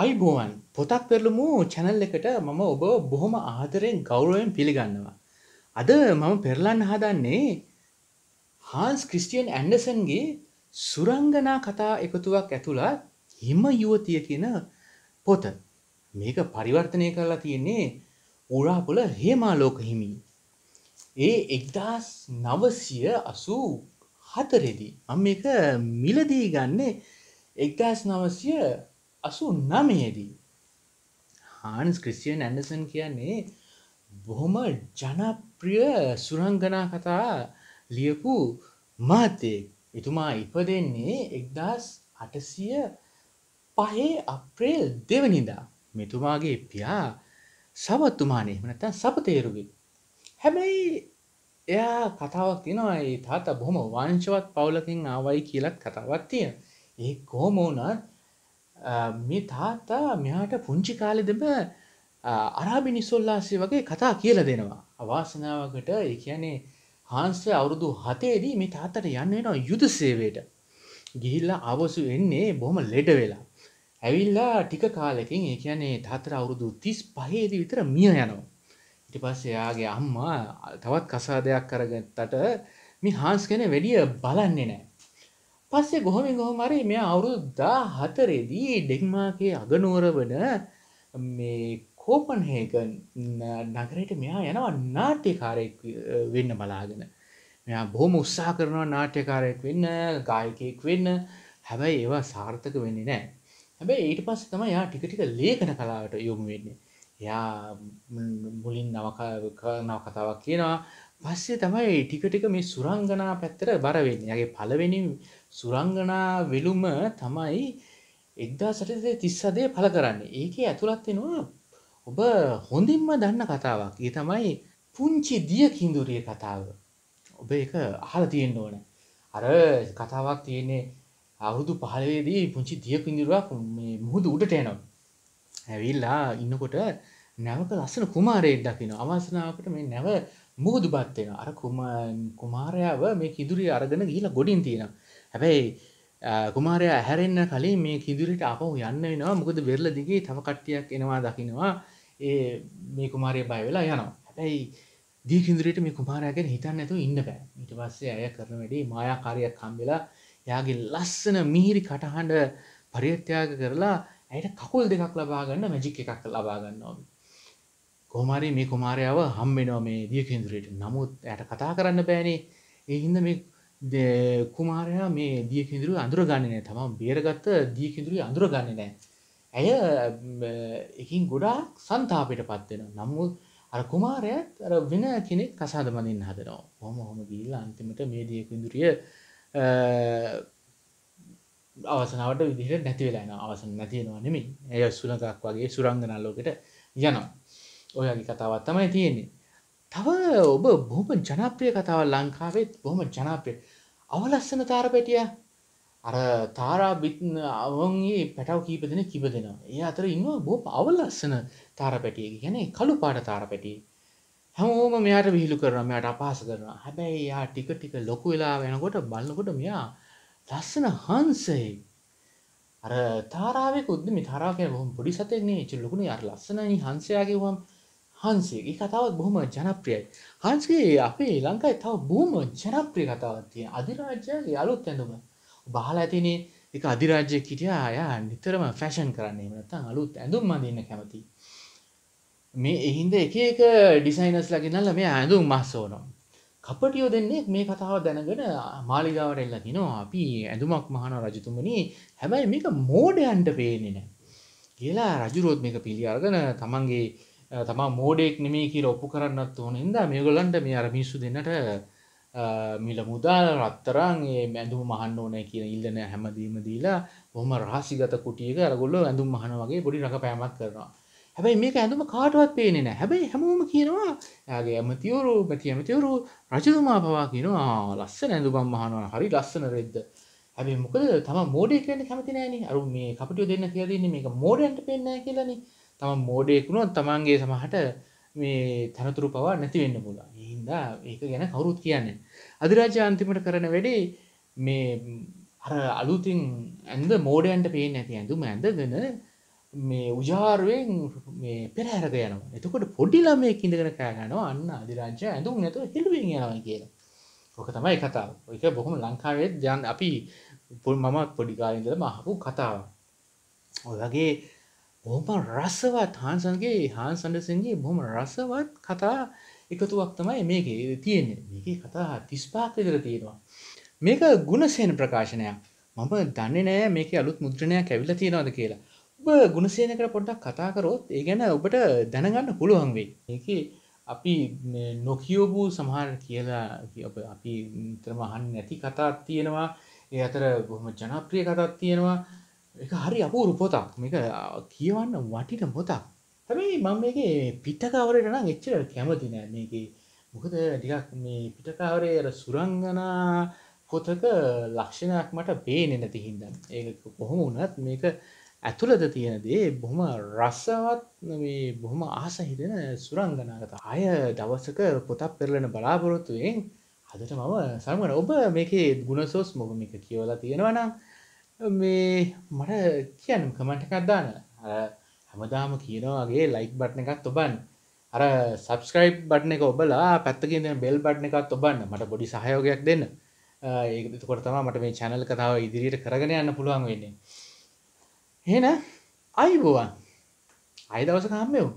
අයිබෝවන් පොතක් පෙරලුමු චැනල් එකට මම ඔබ බොහොම ආදරයෙන් ගෞරවෙන් පිළිගන්නවා. අද මම පෙරලන්න හදන්නේ හාන්ස් ක්‍රිස්ටියන් ඇන්ඩසන්ගේ සුරංගනා කතා එකතුවක් ඇතුළත් හිම යුවතිය කියන පොත මේක පරිවර්තනය කරලා තියෙන්නේ ඕරාපොල හේමාලෝක හිමි. ඒ එක්දස් නවසිය අසූ හතරෙදි. අම් එක මිලදී ගන්නේ එක්දස් නවසිය අසු නමයේදී හාන්ස් ක්‍රිස්ටියන් ඇන්ඩසන් කියන්නේ බොහොම ජනප්‍රිය සුරංගනා කතා ලියපු මාතේ එතුමා ඉපදෙන්නේ එක්දස් අටසිය පහේ අප්‍රේල් දෙවනිදා මෙතුමාගේ පියා සවත්තුමානය මනතන් සපතේරුගි හැබැයි එයා කතාවක් තිනවා ඒ තාත බොහොම වංශවත් පවුලකින් ආවයි කියලත් කතාවක් තියෙන ඒ කෝමෝනත් මේ තාත්තා මෙයාට පුංචි කාලෙදම අරාබි නිස්සොල්ලාසේ වගේ කතා කියල දෙනවා. අවාසනාවකට ඒ කියන්නේ හාන්ස්ල අවුරුදු හතේදී මේ තාත්තට යන්න එනවා යුද සේවයට. ගිහිල්ලා අවසු එන්නේ බොහොම ලෙඩ වෙලා. ඇවිල්ලා ටික කාලෙකින් ඒ කියන්නේ තාතර අවුරුදු තිස් පහේදී විතර මිය යනවා. ඉට පස්ස එයාගේ අම්මා තවත් කසාදයක් කරගත්තට මේ හාන්ස් කෙන වැඩිය බලන්නේ නෑ. පස්සේ ගොහොමි ගොහොමරි මෙ අවුරුද්දා හතරේදී ඩෙක්මාගේ අගනුවර වන මේ කෝපන්හේකන් නගරයට මෙයා යනවා නාට්‍යකාරයෙක් වෙන්න බලාගෙන මෙයා බොහොම උත්සා කරනවා නාට්‍යකාරයෙක් වෙන්න ගායකයෙක් වෙන්න හැබැයි ඒවා සාර්ථක වෙන්නේ නෑ හැබැයි ඊට පස්ස තම යා ටිකටික ලේඛන කලාවට යොමු වෙන්නේ යා මුලින් නවක නව කතාවක් කියනවා පස්සේ තමයි ටිකටික මේ සුරංගනා පැත්තර බරවෙන්න යගේ පලවෙනිින් සුරංගනා වෙළුම තමයි එක්දා සටසේ තිස්සදය පල කරන්න ඒක ඇතුළත්වෙනවා ඔබ හොඳින්ම දන්න කතාවක් ඒ තමයි පුංචි දිය කින්දුරිය කතාව ඔබ එක අහල තියෙන්න්න ඕන අර කතාවක් තියන්නේ අවුරුදු පහලවේදී පුංචි දිය පිඳිරුවක් මුහුදු උඩට යනම් ඇවිල්ලා ඉන්නකොට නැවක ලස්සන කුමාරයෙක් දකින අවාසනාවට මේ නැව මුහුදු බත්වෙන අර කුමාරයාව මේ කිදුරිය අරගෙන ගිහිලා ගොඩින් තියෙනවා හැබැයි කුමාරයා ඇහැරෙන්න්න කලින් මේ කිදුරට අපහු යන්න වෙනවා මොකද වෙරල දිගේ තම කට්ටියක් එනවා දකිනවා ඒ මේ කුමාරය බය වෙලා යනවා හැබැයි දී කිදුරට මේ කුමාරයගෙන් හිතන්න ඇතු ඉන්න බෑ ඉට පස්සේ ඇය කරන වැඩේ මයාකාරයක් කම්බෙලා යාගේ ලස්සන මිහිරි කටහඬ පරිත්‍යාග කරලා ඇයට කකුල් දෙකක් ලබාගන්න මැජික් එකක් ලබාගන්න ඕම කෝමාරී මේ කුමාරයාව හම්බෙනෝ මේ දිය කෙන්දුරට නමුත් ඇයට කතා කරන්න බෑනේ ඒහින්ද මේ කුමාරයා මේ දිය කිඳරු අඳුර ගන්නනෑ තමම් බේරගත්ත දිය කිඳරුගේ අඳුර ගන්න නෑ. ඇය එකින් ගොඩාක් සන්තාපයට පත්වෙන නම්මුත් අර කුමාරයත් අර වෙන කෙනෙක් කසාද බඳින් හදනවා හොම හොම ගිල්ල අන්තිමට මේ දිය කිඳුරිය අවසනාවට විදිහට නැතිවෙලාන අවසන නැතියෙනවා නෙමින් ඇය සුනකක් වගේ සුරංගනල්ලෝකට යනවා ඔයගේ කතාවත් තමයි තියෙන්නේ තව ඔබ බොහොම ජනප්‍රිය කතාව ලංකාවෙත් බොහොම ජනප්‍රිය අවලස්සන තාරපැටිය අර තාරා බිත්න අවන්ගේ පැටව කීප දෙෙන කිප දෙෙන ඒ අතර ඉන්නවා බොහ අවලස්සන තාරපැටිය ගැන කළු පාට තාරපැටිය හැමෝම මෙයාට විහිලු කරන මෙයට අපාස කරන හැබැයි යා ටික ටික ලොකු වෙලා වෙනකොට බලකොට මෙයා ලස්සන හන්සේ අර තාරාවෙකුද මේ තාරාකය හොම පොඩි සතෙන්නේ ච ලොකුණ අර ලස්සනයි හන්සයාගේ හම් හන්සේගේ කතාවත් බොහොම ජනප්‍රියයි. හන්සගේ අපේ ලංකායි තව බොහම ජනප්‍රිය කතාවත්තිය අධිරාජ්‍යගේ අලුත් ඇඳුම. බාල ඇතිනේ එක අධිරාජ්‍ය කිටියා අයා නිතරම ෆැෂන් කරන්නේ නතන් අලුත් ඇඳුම් මඳන්න කැමති. මේ එහින්ද එක එක ඩිසයිනස් ලගෙනල්ල මේ ඇඳුම් මස්සෝනම්. කපටියෝ දෙන්නේ මේ කතාව දැනගෙන මාලිගාවට එල්ල තිනවා අපි ඇඳුමක් මහන රජතුමනි හැබැයි මේක මෝඩයන්ට පේනෙන. කියලා රජුරෝත් මේක පිළි අර්ගන තමන්ගේ තමා මෝඩෙක් නෙමේ කියර ඔප්පු කරන්නත් ඕන ඉද මේගොලන්ට මේ අර මිස්සු දෙන්නට මිල මුදල් රත්තරන්ගේ මැඳුම මහන්න ඕනෑ කියන ඉල්ලන හැමදීම දීලා හොම රහසිගත කුටියක අරගොල්ල ඇඳුම් මහන වගේ පොඩි රක පෑමක් කරනවා හැබයි මේක ඇඳුම කාටවත් පේනෙන හැබයි හැමෝම කියනවා ඇගේ ඇමතිවරු පැති ඇමතිවරු රජතුමා පවා කියනවා ලස්සන ඇඳුබම් මහනවා හරි ලස්සන රෙද්ද හැබේ මොකද තම මෝඩය කියන්න කැමතිනෑන අරු මේ කපටිය දෙන්න කියදන්නේ මේක මෝඩන්ට පෙන්න්න කියලන්නේ තම මෝඩයෙකුණොත් තමන්ගේ සමහට මේ තැනතුරු පවා නැතිවෙන්න පුල හින්දා ඒක ගැන කවුරුත් කියන්නේ අධිරාජ්‍ය අන්තිමට කරන වැඩේ මේ අර අලුතින් ඇඳ මෝඩයන්ට පේ නැති ඇඳුම ඇඳගෙන මේ උජාරුවෙන් මේ පෙරහැරක යනවා එතකොට පොඩිලාමය ඉඳගෙන කෑගනවා අන්න අධිරාජ්‍ය ඇඳුම් නැතු හෙළුවෙන් යනවා කියලා ඕක තමයි කතාව එක බොහොම ලංකාවෙත් ජන් අපි පුල් මමත් පොඩිකාලඉඳල මහපු කතාව ඔයගේ බොහොම රසවත් හාන්සන්ගේ හාන් සඩසන්ගේ බොහොම රසවත් කතා එකතුවක් තමයි මේක තියෙන්නේ මේක කතා තිස්පාක් විතර තියෙනවා මේක ගුණසේන ප්‍රකාශනයක් මම දන්නේ නෑ මේක අලුත් මුද්‍රණයක් ඇවිල්ල තියෙනවද කියලා ඔබ ගුණසේනකට පොඩ්ඩක් කතා කරොත් ඒ ගැන ඔබට දැනගන්න පුළුවන් වෙයි ඒක අපි නොකියෝබූ සමහර කියලා අපි ත්‍රමහන් නැති කතාත් තියෙනවා ඒ අතර බොහොම ජනප්‍රිය කතාත් තියෙනවා එක හරි අපූරු පොතක් මේක කියවන්න වටින පොතක් හැබැයි මං මේගේ පිට්ටකවරට නම් එච්චර කැමති නෑ මේගේ මොකද ටිකක් මේ පිටකාවරේ අර සුරංගනා පොතක ලක්ෂණයක් මට බේනෙන තිහින්ද ඒ කොහොම වනත් මේක ඇතුළද තියෙන දේ බොහොම රස්සවත් මේ බොහොම ආසහිතෙන සුරංගනාගත අය දවසක පොතක් පෙරලෙන බලාපොරොත්තුවෙන් හදට මම සල්මන ඔබ මේකේ ගුණසෝස් මොගමික කියවලා තියෙනවනම් මේ මට කියනම් කමට එකක්දාන හැමදාම කියනවාගේ ලයික් බට්න එකක් ඔබන් අර සබස්ක්‍රයිබ් බට්න එක ඔබලා පැත්තකින් බෙල් බට්න එකක් ඔබන්න මට බොඩි සහයෝගයක් දෙන්න ඒකොට තමා මට මේ චැනල් කතාව ඉදිරියට කරගෙන යන්න පුළුවන් වෙන්නේ හෙන අයිබෝවන් අයි දවස කාම්යෝ